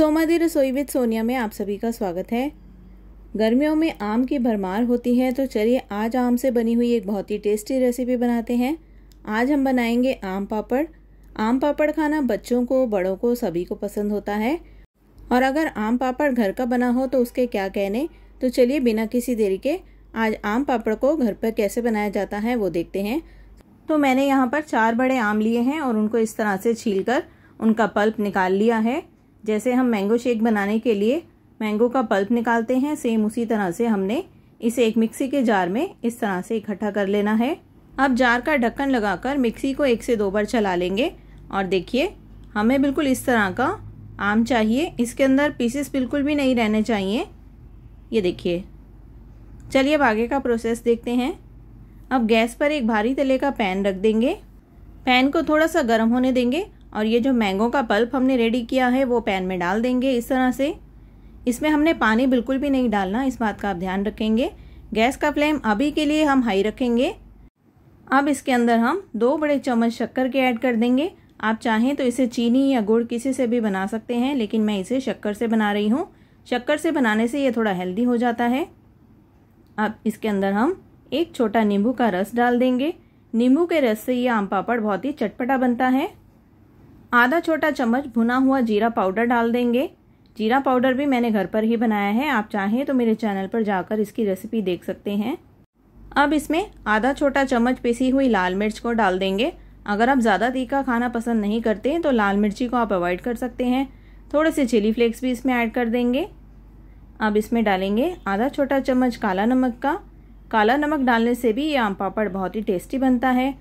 सोमा दी रसोई विद सोनिया में आप सभी का स्वागत है गर्मियों में आम की भरमार होती है तो चलिए आज आम से बनी हुई एक बहुत ही टेस्टी रेसिपी बनाते हैं आज हम बनाएंगे आम पापड़ आम पापड़ खाना बच्चों को बड़ों को सभी को पसंद होता है और अगर आम पापड़ घर का बना हो तो उसके क्या कहने तो चलिए बिना किसी देरी के आज आम पापड़ को घर पर कैसे बनाया जाता है वो देखते हैं तो मैंने यहाँ पर चार बड़े आम लिए हैं और उनको इस तरह से छील कर उनका पल्प निकाल लिया है जैसे हम मैंगो शेक बनाने के लिए मैंगो का पल्प निकालते हैं सेम उसी तरह से हमने इसे एक मिक्सी के जार में इस तरह से इकट्ठा कर लेना है अब जार का ढक्कन लगाकर मिक्सी को एक से दो बार चला लेंगे और देखिए हमें बिल्कुल इस तरह का आम चाहिए इसके अंदर पीसेस बिल्कुल भी नहीं रहने चाहिए ये देखिए चलिए अब आगे का प्रोसेस देखते हैं अब गैस पर एक भारी तले का पैन रख देंगे पैन को थोड़ा सा गर्म होने देंगे और ये जो मैंगो का पल्प हमने रेडी किया है वो पैन में डाल देंगे इस तरह से इसमें हमने पानी बिल्कुल भी नहीं डालना इस बात का आप ध्यान रखेंगे गैस का फ्लेम अभी के लिए हम हाई रखेंगे अब इसके अंदर हम दो बड़े चम्मच शक्कर के ऐड कर देंगे आप चाहें तो इसे चीनी या गुड़ किसी से भी बना सकते हैं लेकिन मैं इसे शक्कर से बना रही हूँ शक्कर से बनाने से ये थोड़ा हेल्दी हो जाता है अब इसके अंदर हम एक छोटा नींबू का रस डाल देंगे नींबू के रस से ये आम पापड़ बहुत ही चटपटा बनता है आधा छोटा चम्मच भुना हुआ जीरा पाउडर डाल देंगे जीरा पाउडर भी मैंने घर पर ही बनाया है आप चाहें तो मेरे चैनल पर जाकर इसकी रेसिपी देख सकते हैं अब इसमें आधा छोटा चम्मच पिसी हुई लाल मिर्च को डाल देंगे अगर आप ज़्यादा तीखा खाना पसंद नहीं करते तो लाल मिर्ची को आप अवॉइड कर सकते हैं थोड़े से चिली फ्लेक्स भी इसमें ऐड कर देंगे अब इसमें डालेंगे आधा छोटा चम्मच काला नमक का काला नमक डालने से भी ये आम पापड़ बहुत ही टेस्टी बनता है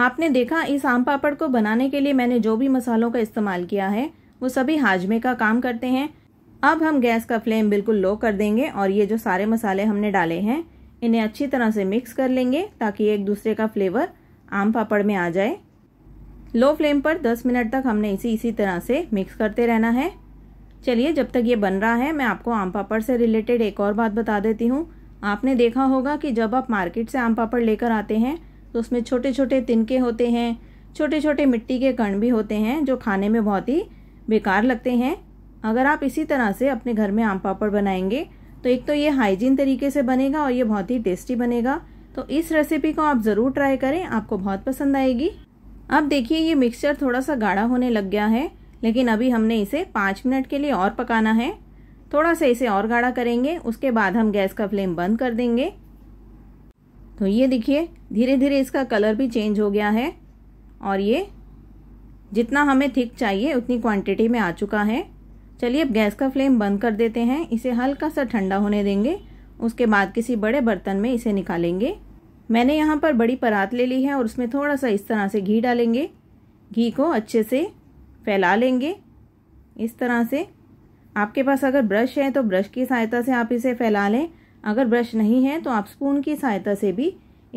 आपने देखा इस आम पापड़ को बनाने के लिए मैंने जो भी मसालों का इस्तेमाल किया है वो सभी हाजमे का काम करते हैं अब हम गैस का फ्लेम बिल्कुल लो कर देंगे और ये जो सारे मसाले हमने डाले हैं इन्हें अच्छी तरह से मिक्स कर लेंगे ताकि एक दूसरे का फ्लेवर आम पापड़ में आ जाए लो फ्लेम पर 10 मिनट तक हमने इसे इसी तरह से मिक्स करते रहना है चलिए जब तक ये बन रहा है मैं आपको आम पापड़ से रिलेटेड एक और बात बता देती हूँ आपने देखा होगा कि जब आप मार्केट से आम पापड़ लेकर आते हैं तो उसमें छोटे छोटे तिनके होते हैं छोटे छोटे मिट्टी के कण भी होते हैं जो खाने में बहुत ही बेकार लगते हैं अगर आप इसी तरह से अपने घर में आम पापड़ बनाएंगे तो एक तो ये हाइजीन तरीके से बनेगा और ये बहुत ही टेस्टी बनेगा तो इस रेसिपी को आप ज़रूर ट्राई करें आपको बहुत पसंद आएगी अब देखिए ये मिक्सचर थोड़ा सा गाढ़ा होने लग गया है लेकिन अभी हमने इसे पाँच मिनट के लिए और पकाना है थोड़ा सा इसे और गाढ़ा करेंगे उसके बाद हम गैस का फ्लेम बंद कर देंगे तो ये देखिए धीरे धीरे इसका कलर भी चेंज हो गया है और ये जितना हमें थिक चाहिए उतनी क्वांटिटी में आ चुका है चलिए अब गैस का फ्लेम बंद कर देते हैं इसे हल्का सा ठंडा होने देंगे उसके बाद किसी बड़े बर्तन में इसे निकालेंगे मैंने यहाँ पर बड़ी परात ले ली है और उसमें थोड़ा सा इस तरह से घी डालेंगे घी को अच्छे से फैला लेंगे इस तरह से आपके पास अगर ब्रश है तो ब्रश की सहायता से आप इसे फैला लें अगर ब्रश नहीं है तो आप स्पून की सहायता से भी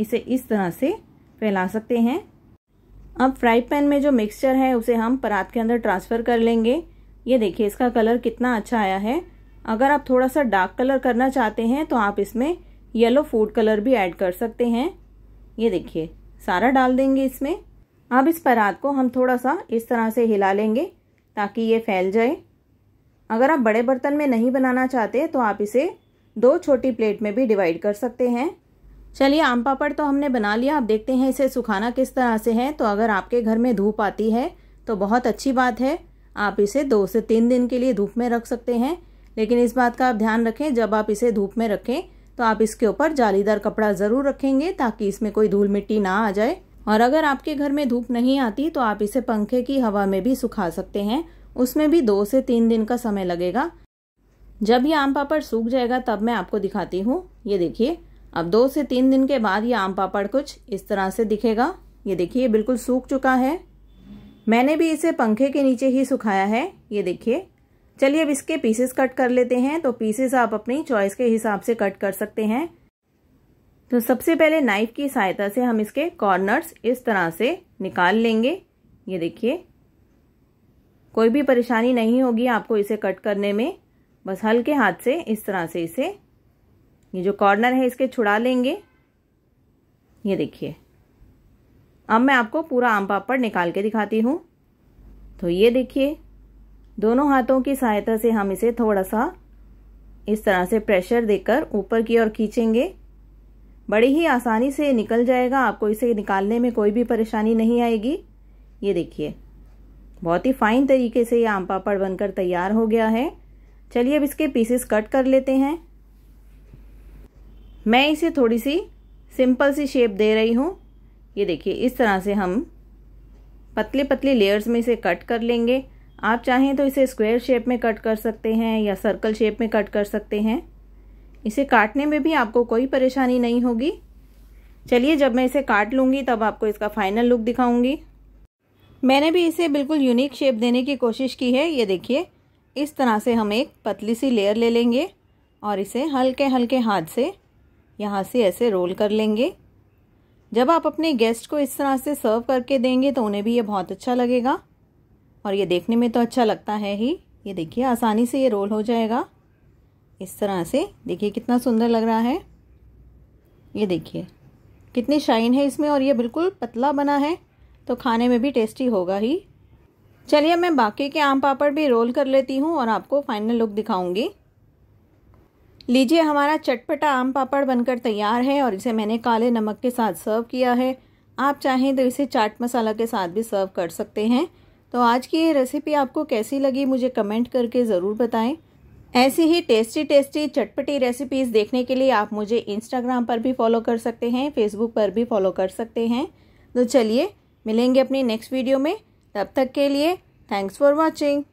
इसे इस तरह से फैला सकते हैं अब फ्राई पैन में जो मिक्सचर है उसे हम परात के अंदर ट्रांसफ़र कर लेंगे ये देखिए इसका कलर कितना अच्छा आया है अगर आप थोड़ा सा डार्क कलर करना चाहते हैं तो आप इसमें येलो फूड कलर भी ऐड कर सकते हैं ये देखिए सारा डाल देंगे इसमें अब इस परात को हम थोड़ा सा इस तरह से हिला लेंगे ताकि ये फैल जाए अगर आप बड़े बर्तन में नहीं बनाना चाहते तो आप इसे दो छोटी प्लेट में भी डिवाइड कर सकते हैं चलिए आम पापड़ तो हमने बना लिया आप देखते हैं इसे सुखाना किस तरह से है तो अगर आपके घर में धूप आती है तो बहुत अच्छी बात है आप इसे दो से तीन दिन के लिए धूप में रख सकते हैं लेकिन इस बात का आप ध्यान रखें जब आप इसे धूप में रखें तो आप इसके ऊपर जालीदार कपड़ा ज़रूर रखेंगे ताकि इसमें कोई धूल मिट्टी ना आ जाए और अगर आपके घर में धूप नहीं आती तो आप इसे पंखे की हवा में भी सुखा सकते हैं उसमें भी दो से तीन दिन का समय लगेगा जब ये आम पापड़ सूख जाएगा तब मैं आपको दिखाती हूँ ये देखिए अब दो से तीन दिन के बाद ये आम पापड़ कुछ इस तरह से दिखेगा ये देखिए बिल्कुल सूख चुका है मैंने भी इसे पंखे के नीचे ही सुखाया है ये देखिए चलिए अब इसके पीसेस कट कर लेते हैं तो पीसेस आप अपनी चॉइस के हिसाब से कट कर सकते हैं तो सबसे पहले नाइफ की सहायता से हम इसके कॉर्नर्स इस तरह से निकाल लेंगे ये देखिए कोई भी परेशानी नहीं होगी आपको इसे कट करने में बस हल्के हाथ से इस तरह से इसे ये जो कॉर्नर है इसके छुड़ा लेंगे ये देखिए अब मैं आपको पूरा आम पापड़ निकाल के दिखाती हूँ तो ये देखिए दोनों हाथों की सहायता से हम इसे थोड़ा सा इस तरह से प्रेशर देकर ऊपर की ओर खींचेंगे बड़ी ही आसानी से निकल जाएगा आपको इसे निकालने में कोई भी परेशानी नहीं आएगी ये देखिए बहुत ही फाइन तरीके से ये आम पापड़ बनकर तैयार हो गया है चलिए अब इसके पीसेस कट कर लेते हैं मैं इसे थोड़ी सी सिंपल सी शेप दे रही हूँ ये देखिए इस तरह से हम पतले पतले लेयर्स में इसे कट कर लेंगे आप चाहें तो इसे स्क्वायर शेप में कट कर सकते हैं या सर्कल शेप में कट कर सकते हैं इसे काटने में भी आपको कोई परेशानी नहीं होगी चलिए जब मैं इसे काट लूँगी तब आपको इसका फाइनल लुक दिखाऊंगी मैंने भी इसे बिल्कुल यूनिक शेप देने की कोशिश की है ये देखिए इस तरह से हम एक पतली सी लेयर ले लेंगे और इसे हल्के हल्के हाथ से यहाँ से ऐसे रोल कर लेंगे जब आप अपने गेस्ट को इस तरह से सर्व करके देंगे तो उन्हें भी ये बहुत अच्छा लगेगा और ये देखने में तो अच्छा लगता है ही ये देखिए आसानी से ये रोल हो जाएगा इस तरह से देखिए कितना सुंदर लग रहा है ये देखिए कितनी शाइन है इसमें और ये बिल्कुल पतला बना है तो खाने में भी टेस्टी होगा ही चलिए मैं बाकी के आम पापड़ भी रोल कर लेती हूँ और आपको फाइनल लुक दिखाऊंगी लीजिए हमारा चटपटा आम पापड़ बनकर तैयार है और इसे मैंने काले नमक के साथ सर्व किया है आप चाहें तो इसे चाट मसाला के साथ भी सर्व कर सकते हैं तो आज की ये रेसिपी आपको कैसी लगी मुझे कमेंट करके ज़रूर बताएं ऐसी ही टेस्टी टेस्टी चटपटी रेसिपीज़ देखने के लिए आप मुझे इंस्टाग्राम पर भी फॉलो कर सकते हैं फेसबुक पर भी फॉलो कर सकते हैं तो चलिए मिलेंगे अपनी नेक्स्ट वीडियो में तब तक के लिए थैंक्स फॉर वॉचिंग